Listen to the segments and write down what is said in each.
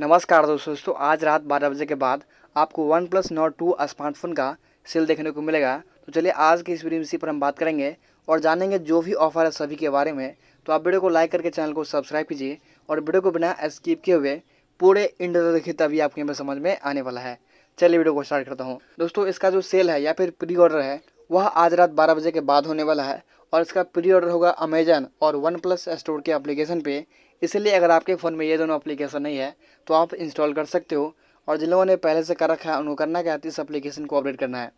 नमस्कार दोस्तों दोस्तों आज रात बारह बजे के बाद आपको OnePlus Nord two smartphone का सेल देखने को मिलेगा तो चलिए आज के इस वीडियो में इसी पर हम बात करेंगे और जानेंगे जो भी ऑफर है सभी के बारे में तो आप वीडियो को लाइक करके चैनल को सब्सक्राइब कीजिए और वीडियो को बिना स्किप किए हुए पूरे इंड देखिए तभी आपके यहाँ समझ में आने वाला है चलिए वीडियो को स्टार्ट करता हूँ दोस्तों इसका जो सेल है या फिर प्री ऑर्डर है वह आज रात बारह बजे के बाद होने वाला है और इसका प्री ऑर्डर होगा अमेजन और वन प्लस स्टोर के एप्लीकेशन पे इसलिए अगर आपके फ़ोन में ये दोनों एप्लीकेशन नहीं है तो आप इंस्टॉल कर सकते हो और जिन लोगों ने पहले से कर रखा है उनको करना क्या इस एप्लीकेशन को अपडेट करना है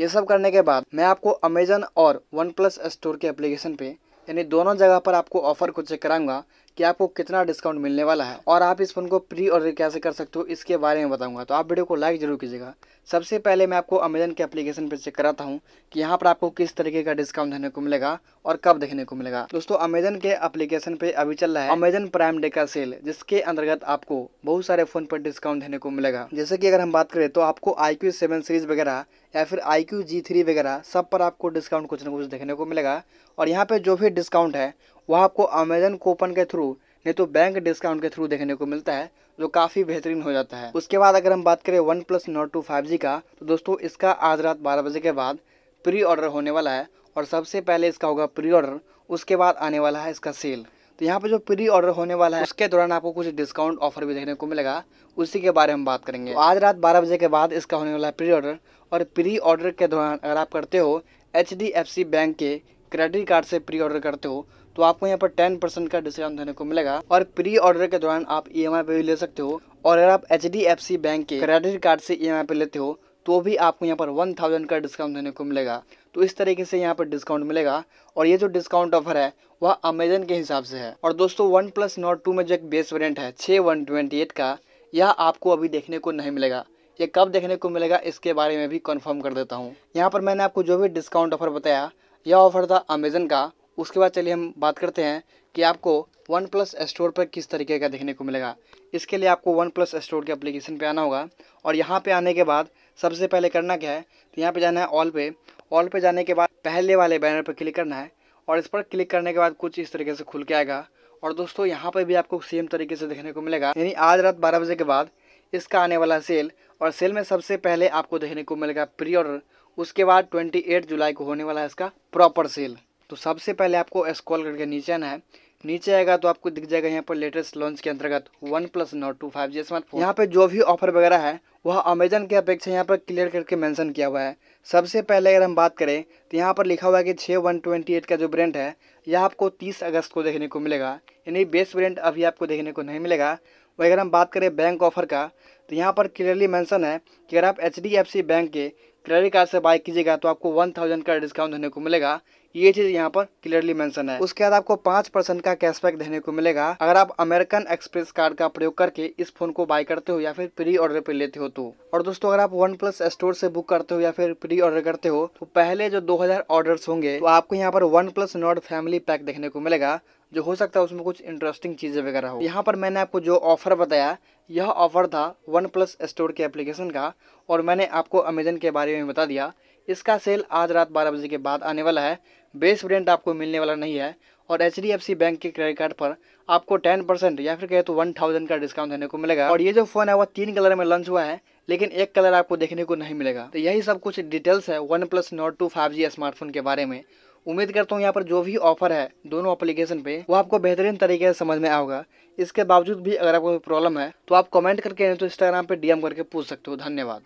ये सब करने के बाद मैं आपको अमेजन और वन प्लस स्टोर के एप्लीकेशन पे यानी दोनों जगह पर आपको ऑफर को चेक कराऊंगा कि आपको कितना डिस्काउंट मिलने वाला है और आप इस फ़ोन को प्री ऑर्डर कैसे कर सकते हो इसके बारे में बताऊंगा तो आप वीडियो को लाइक जरूर कीजिएगा सबसे पहले मैं आपको अमेजन के एप्लीकेशन पर चेक कराता हूँ कि यहाँ पर आपको किस तरीके का डिस्काउंट देखने को मिलेगा और कब देखने को मिलेगा दोस्तों अमेजन के एप्लीकेशन पे अभी चल रहा है अमेजन प्राइम डे का सेल जिसके अंतर्गत आपको बहुत सारे फ़ोन पर डिस्काउंट देने को मिलेगा जैसे कि अगर हम बात करें तो आपको आई क्यू सेवन सीरीज़ वगैरह या फिर आई क्यू जी थ्री वगैरह सब पर आपको डिस्काउंट कुछ ना कुछ देखने को मिलेगा और यहाँ पर जो भी डिस्काउंट है वह आपको अमेजन कूपन के थ्रू नहीं तो बैंक डिस्काउंट के थ्रू देखने को मिलता है जो काफ़ी बेहतरीन हो जाता है उसके बाद अगर हम बात करें OnePlus Nord two five G का तो दोस्तों इसका आज रात बारह बजे के बाद प्री ऑर्डर होने वाला है और सबसे पहले इसका होगा प्री ऑर्डर उसके बाद आने वाला है इसका सेल तो यहाँ पे जो प्री ऑर्डर होने वाला है उसके दौरान आपको कुछ डिस्काउंट ऑफर भी देखने को मिलेगा उसी के बारे में बात करेंगे तो आज रात बारह बजे के बाद इसका होने वाला है प्री ऑर्डर और प्री ऑर्डर के दौरान अगर आप करते हो एच बैंक के क्रेडिट कार्ड से प्री ऑर्डर करते हो तो आपको यहाँ पर टेन परसेंट का डिस्काउंट देने को मिलेगा और प्री ऑर्डर के दौरान आप ई एम आई पे भी ले सकते हो और अगर आप H D F C bank के क्रेडिट कार्ड से ई एम आई पे लेते हो तो भी आपको यहाँ पर वन थाउजेंड का डिस्काउंट देने को मिलेगा तो इस तरीके से यहाँ पर डिस्काउंट मिलेगा और ये जो डिस्काउंट ऑफर है वह अमेजन के हिसाब से है और दोस्तों वन प्लस नोट टू में जो एक बेस वेरियंट है छः वन ट्वेंटी एट का यह आपको अभी देखने को नहीं मिलेगा ये कब देखने को मिलेगा इसके बारे में भी कन्फर्म कर देता हूँ यहाँ पर मैंने आपको जो भी डिस्काउंट ऑफर बताया यह ऑफर था अमेजन का उसके बाद चलिए हम बात करते हैं कि आपको वन प्लस स्टोर पर किस तरीके का देखने को मिलेगा इसके लिए आपको वन प्लस स्टोर के एप्लीकेशन पे आना होगा और यहाँ पे आने के बाद सबसे पहले करना क्या है तो यहाँ पे जाना है ऑल पे ऑल पे जाने के बाद पहले वाले बैनर पर क्लिक करना है और इस पर क्लिक करने के बाद कुछ इस तरीके से खुल के आएगा और दोस्तों यहाँ पर भी आपको सेम तरीके से देखने को मिलेगा यानी आज रात बारह बजे के बाद इसका आने वाला सेल और सेल में सबसे पहले आपको देखने को मिलेगा प्री ऑर्डर उसके बाद ट्वेंटी जुलाई को होने वाला है इसका प्रॉपर सेल तो सबसे पहले आपको स्क्रॉल करके नीचे आना है नीचे आएगा तो आपको दिख जाएगा यहाँ पर लेटेस्ट लॉन्च के अंतर्गत OnePlus Nord two five G smartphone यहाँ पे जो भी ऑफर वगैरह है वह अमेजन के अपेक्षा यहाँ पर क्लियर करके मेंशन किया हुआ है सबसे पहले अगर हम बात करें तो यहाँ पर लिखा हुआ है कि छः वन ट्वेंटी एट का जो ब्रांड है यह आपको तीस अगस्त को देखने को मिलेगा यानी बेस ब्रांड अभी आपको देखने को नहीं मिलेगा वह अगर हम बात करें बैंक ऑफर का तो यहाँ पर क्लियरली मैंसन है कि अगर आप एच बैंक के क्रेडिट कार्ड से बाय कीजिएगा तो आपको वन थाउजेंड का डिस्काउंट देने को मिलेगा ये चीज यहाँ पर क्लियरली मेंशन है उसके बाद आपको पांच परसेंट का कैशबैक देने को मिलेगा अगर आप अमेरिकन एक्सप्रेस कार्ड का प्रयोग करके इस फोन को बाय करते हो या फिर प्री ऑर्डर पे लेते हो तो और दोस्तों अगर आप वन प्लस स्टोर से बुक करते हो या फिर प्री ऑर्डर करते हो तो पहले जो दो हजार होंगे तो आपको यहाँ पर वन प्लस फैमिली पैक देखने को मिलेगा जो हो सकता है उसमें कुछ इंटरेस्टिंग चीज़ें वगैरह हो यहाँ पर मैंने आपको जो ऑफ़र बताया यह ऑफ़र था वन प्लस स्टोर के एप्लीकेशन का और मैंने आपको अमेजन के बारे में बता दिया इसका सेल आज रात बारह बजे के बाद आने वाला है बेस रेंट आपको मिलने वाला नहीं है और एच बैंक के क्रेडिट कार्ड पर आपको टेन परसेंट या फिर कहे तो वन थाउजेंड का डिस्काउंट देने को मिलेगा और ये जो फ़ोन है वह तीन कलर में लॉन्च हुआ है लेकिन एक कलर आपको देखने को नहीं मिलेगा तो यही सब कुछ डिटेल्स है OnePlus Nord two five G smartphone के बारे में उम्मीद करता हूँ यहाँ पर जो भी ऑफर है दोनों अप्लीकेशन पे वो आपको बेहतरीन तरीके से समझ में आओगा इसके बावजूद भी अगर आपको प्रॉब्लम है तो आप कमेंट करके तो इंस्टाग्राम पर डीएम करके पूछ सकते हो धन्यवाद